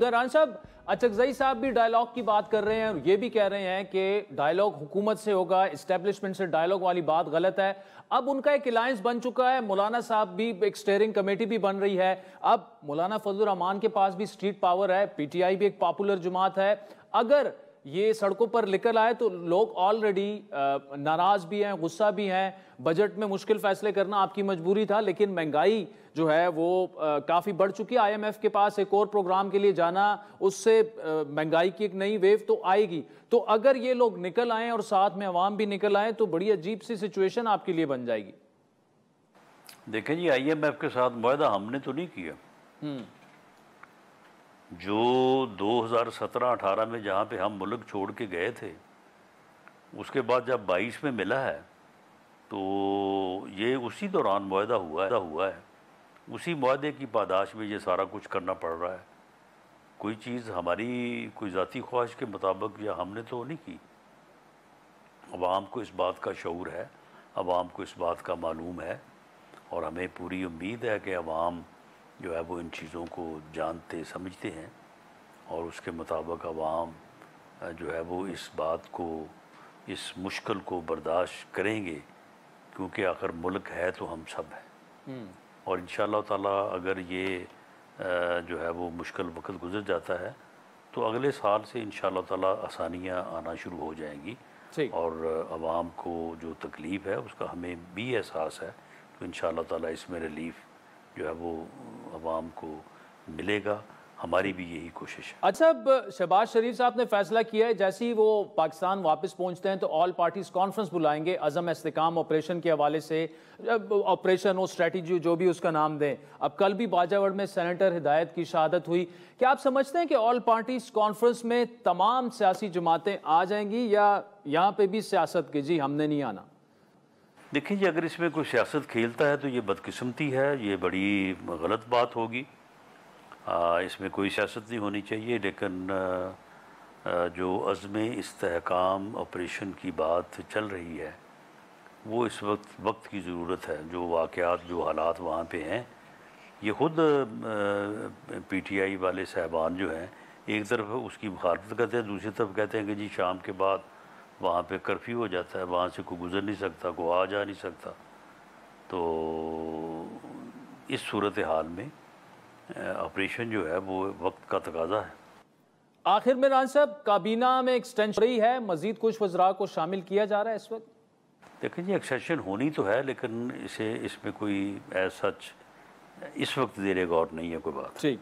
रान साहब अचकजई साहब भी डायलॉग की बात कर रहे हैं और ये भी कह रहे हैं कि डायलॉग हुकूमत से होगा इस्टेब्लिशमेंट से डायलॉग वाली बात गलत है अब उनका एक अलायंस बन चुका है मौलाना साहब भी एक स्टेयरिंग कमेटी भी बन रही है अब मौलाना फजल रहमान के पास भी स्ट्रीट पावर है पीटीआई भी एक पॉपुलर जमात है अगर ये सड़कों पर निकल आए तो लोग ऑलरेडी नाराज़ भी हैं गुस्सा भी हैं बजट में मुश्किल फैसले करना आपकी मजबूरी था लेकिन महंगाई जो है वो काफ़ी बढ़ चुकी है आईएमएफ के पास एक और प्रोग्राम के लिए जाना उससे महंगाई की एक नई वेव तो आएगी तो अगर ये लोग निकल आए और साथ में आवाम भी निकल आए तो बड़ी अजीब सी सिचुएशन आपके लिए बन जाएगी देखें जी आईएमएफ के साथ माहा हमने तो नहीं किया हम्म। जो 2017-18 में जहाँ पे हम मुल्क छोड़ के गए थे उसके बाद जब 22 में मिला है तो ये उसी दौरान माहा हुआ है हुआ है उसी माहे की पादाश में ये सारा कुछ करना पड़ रहा है कोई चीज़ हमारी कोई ज़ाती ख्वाहिश के मुताबिक या हमने तो नहीं की आवाम को इस बात का शूर है आवाम को इस बात का मालूम है और हमें पूरी उम्मीद है कि आवाम जो है वो इन चीज़ों को जानते समझते हैं और उसके मुताबिक आवाम जो है वो इस बात को इस मुश्किल को बर्दाश्त करेंगे क्योंकि आखिर मुल्क है तो हम सब हैं हम्म। और इन ताला अगर ये जो है वो मुश्किल वक्त गुजर जाता है तो अगले साल से इन ताला आसानियाँ आना शुरू हो जाएंगी और आवाम को जो तकलीफ़ है उसका हमें भी एहसास है तो इन ताला इसमें रिलीफ़ जो है वो आवाम को मिलेगा हमारी भी यही कोशिश है अच्छा अब शहबाज शरीफ साहब ने फैसला किया है जैसे ही वो पाकिस्तान वापस पहुंचते हैं तो ऑल पार्टीज कॉन्फ्रेंस बुलाएंगे अजम इसकाम ऑपरेशन के हवाले से ऑपरेशन हो स्ट्रेटजी जो भी उसका नाम दें अब कल भी बाजावड़ में सेनेटर हिदायत की शहादत हुई क्या आप समझते हैं कि ऑल पार्टीज कॉन्फ्रेंस में तमाम सियासी जमातें आ जाएंगी या यहाँ पे भी सियासत की जी हमने नहीं आना देखिए जी अगर इसमें कोई सियासत खेलता है तो ये बदकिस्मती है ये बड़ी गलत बात होगी इसमें कोई सियासत नहीं होनी चाहिए लेकिन आ, जो अज़म इसकाम ऑपरेशन की बात चल रही है वो इस वक्त वक्त की ज़रूरत है जो वाक़ात जो हालात वहाँ पे हैं ये ख़ुद पी टी आई वाले साहबान जो हैं एक तरफ उसकी मुखालफत करते हैं दूसरी तरफ कहते हैं कि जी शाम के बाद वहाँ पे कर्फ्यू हो जाता है वहाँ से कोई गुज़र नहीं सकता कोई आ जा नहीं सकता तो इस सूरत हाल में ऑपरेशन जो है वो वक्त का तकाजा है आखिर में रान साहब काबीना में एक्सटेंशन रही है मजीद कुछ वजरा को शामिल किया जा रहा है इस वक्त देखिए जी एक्सेशन होनी तो है लेकिन इसे इसमें कोई ऐसा इस वक्त जेर गौर नहीं है कोई बात ठीक